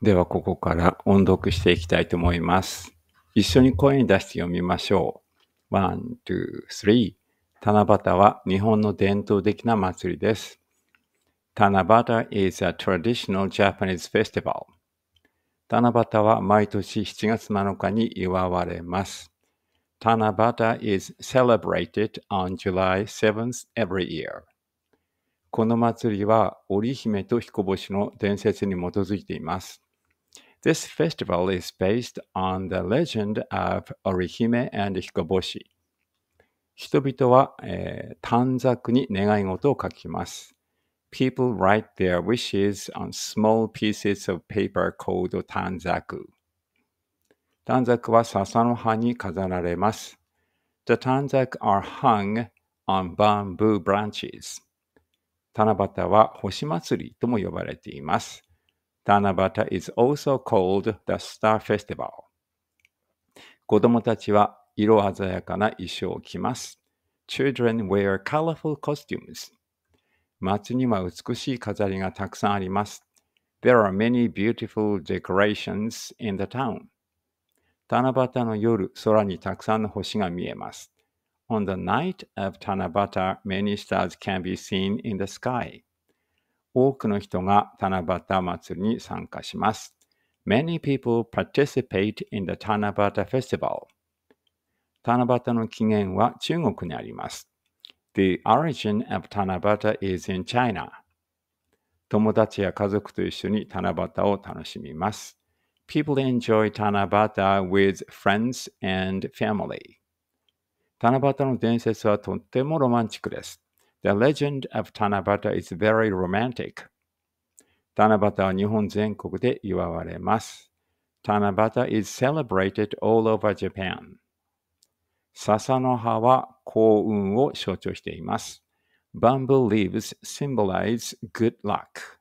ではここから音読していきたいと思います。一緒に声に出して読みましょう。1、2、3。七夕は日本の伝統的な祭りです。七夕 is a traditional Japanese festival. 七夕は毎年7月7日に祝われます。七夕 is celebrated on July 7th every year. この祭りは織姫と彦星の伝説に基づいています。This festival is based on the legend of Orihime and Hikoboshi. 人々は、えー、短冊に願い事を書きます。People write their wishes on small pieces of paper called 短冊。短冊は笹の葉に飾られます。The 短冊 are hung on bamboo branches. 七夕は星祭りとも呼ばれています。t ナバタ is also called the Star Festival. 子供たちは色鮮やかな衣装を着ます。Children wear colorful costumes. 街には美しい飾りがたくさんあります。There are many beautiful decorations in the town. 七夕の夜、空にたくさんの星が見えます。On the night of Tanabata, many stars can be seen in the sky. 多くの人が七夕祭りに参加します。Many people participate in the 七夕 festival. 七夕の起源は中国にあります。The origin of 七夕 is in China. 友達や家族と一緒に七夕を楽しみます。People enjoy 七夕 with friends and family. 七夕の伝説はとってもロマンチックです。The legend of Tanabata is very romantic. Tanabata は日本全国で祝われます。Tanabata is celebrated all over Japan. 笹の葉は幸運を象徴しています。Bamboo leaves symbolize good luck.